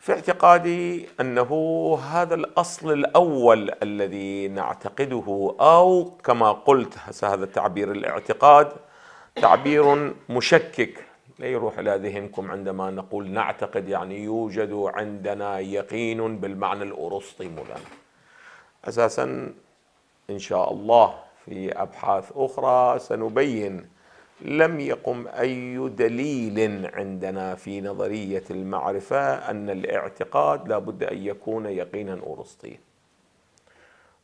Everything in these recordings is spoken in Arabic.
في اعتقادي انه هذا الاصل الاول الذي نعتقده او كما قلت هذا التعبير الاعتقاد تعبير مشكك لا يروح الى ذهنكم عندما نقول نعتقد يعني يوجد عندنا يقين بالمعنى الارسطي مثلا اساسا ان شاء الله في ابحاث اخرى سنبين لم يقم اي دليل عندنا في نظريه المعرفه ان الاعتقاد لابد ان يكون يقينا ارسطيا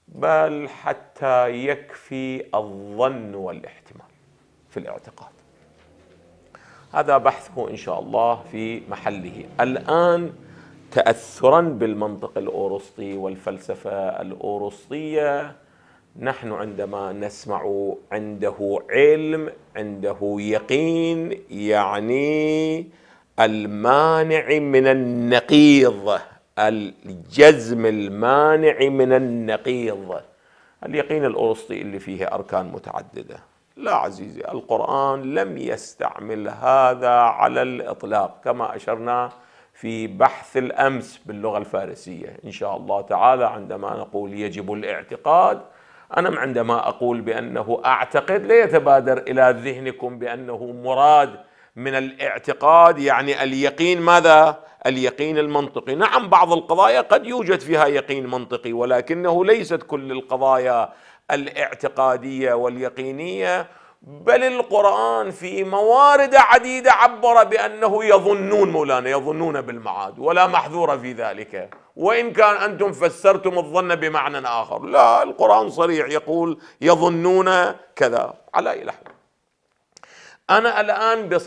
بل حتى يكفي الظن والاحتمال في الاعتقاد هذا بحثه ان شاء الله في محله الان تاثرا بالمنطق الاورسطي والفلسفه الاورسطيه نحن عندما نسمع عنده علم عنده يقين يعني المانع من النقيض الجزم المانع من النقيض اليقين الأوسطي اللي فيه أركان متعددة لا عزيزي القرآن لم يستعمل هذا على الإطلاق كما أشرنا في بحث الأمس باللغة الفارسية إن شاء الله تعالى عندما نقول يجب الاعتقاد أنا عندما أقول بأنه أعتقد لا يتبادر إلى ذهنكم بأنه مراد من الاعتقاد يعني اليقين ماذا؟ اليقين المنطقي، نعم بعض القضايا قد يوجد فيها يقين منطقي ولكنه ليست كل القضايا الاعتقاديه واليقينيه بل القرآن في موارد عديدة عبر بأنه يظنون مولانا يظنون بالمعاد ولا محذور في ذلك وإن كان أنتم فسرتم الظن بمعنى آخر لا القرآن صريح يقول يظنون كذا على أي لحظة أنا الآن بص